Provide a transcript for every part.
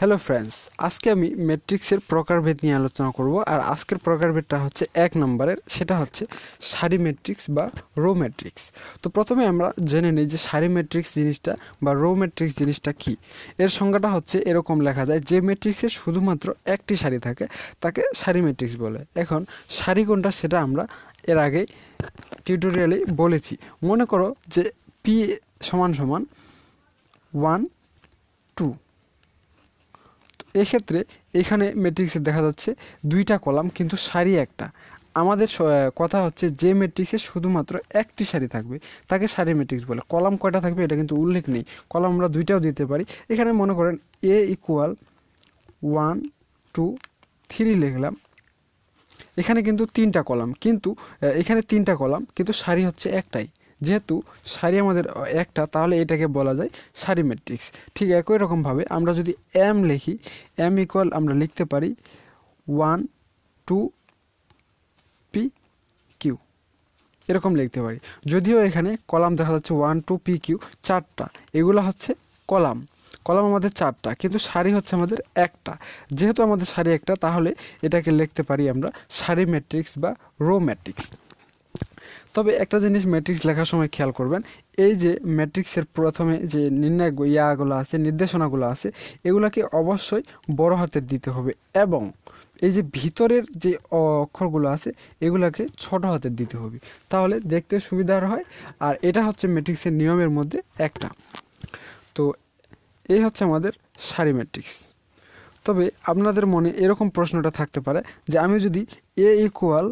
hello friends আজকে আমি ম্যাট্রিক্সের প্রকারভেদ নিয়ে আলোচনা করব আর আজকের প্রকারভেদটা হচ্ছে এক নম্বরের সেটা হচ্ছে সারি ম্যাট্রিক্স বা রো ম্যাট্রিক্স তো প্রথমে আমরা জেনে নিই যে সারি ম্যাট্রিক্স জিনিসটা বা রো ম্যাট্রিক্স জিনিসটা কি এর সংজ্ঞাটা হচ্ছে এরকম লেখা যায় যে ম্যাট্রিক্সের শুধুমাত্র একটি সারি থাকে তাকে সারি ম্যাট্রিক্স বলে এখন সারি কোনটা সেটা আমরা এর আগে টিউটোরিয়ালে বলেছি মনে করো যে পি সমান সমান ওয়ান টু এক্ষেত্রে এখানে ম্যাট্রিক্সে দেখা যাচ্ছে দুইটা কলাম কিন্তু সারি একটা আমাদের কথা হচ্ছে যে ম্যাট্রিক্সে শুধুমাত্র একটি সারি থাকবে তাকে সারি ম্যাট্রিক্স বলে কলাম কয়টা থাকবে এটা কিন্তু উল্লেখ নেই কলাম আমরা দুইটাও দিতে পারি এখানে মনে করেন A equal one two three লিখলাম এখানে কিন্তু তিনটা কলাম কিন্তু এখানে তিনটা কলাম কিন্তু সারি হচ্ছে একটাই যেহেতু সারি আমাদের একটা তাহলে এটাকে বলা যায় সারি ম্যাট্রিক্স ঠিক একই রকমভাবে আমরা যদি এম লিখি এম ইকুয়াল আমরা লিখতে পারি ওয়ান টু পি কিউ এরকম লিখতে পারি যদিও এখানে কলাম দেখা যাচ্ছে ওয়ান টু পি কিউ চারটা এগুলো হচ্ছে কলাম কলাম আমাদের চারটা কিন্তু সারি হচ্ছে আমাদের একটা যেহেতু আমাদের সারি একটা তাহলে এটাকে লিখতে পারি আমরা সারি ম্যাট্রিক্স বা রো ম্যাট্রিক্স তবে একটা জিনিস ম্যাট্রিক্স লেখার সময় খেয়াল করবেন এই যে ম্যাট্রিক্সের প্রথমে যে নির্ণয় ইয়াগুলো আছে নির্দেশনাগুলো আছে এগুলোকে অবশ্যই বড় হাতের দিতে হবে এবং এই যে ভিতরের যে অক্ষরগুলো আছে এগুলোকে ছোট হাতের দিতে হবে তাহলে দেখতে সুবিধার হয় আর এটা হচ্ছে ম্যাট্রিক্সের নিয়মের মধ্যে একটা তো এই হচ্ছে আমাদের সারি ম্যাট্রিক্স তবে আপনাদের মনে এরকম প্রশ্নটা থাকতে পারে যে আমি যদি এ ইকুয়াল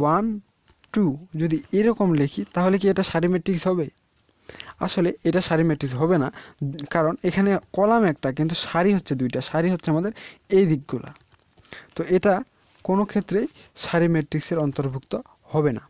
ওয়ান টু যদি এরকম লিখি তাহলে কি এটা সারি ম্যাট্রিক্স হবে আসলে এটা সারি ম্যাট্রিক্স হবে না কারণ এখানে কলাম একটা কিন্তু সারি হচ্ছে দুইটা সারি হচ্ছে আমাদের এই দিকগুলা তো এটা কোনো ক্ষেত্রেই সারি ম্যাট্রিক্সের অন্তর্ভুক্ত হবে না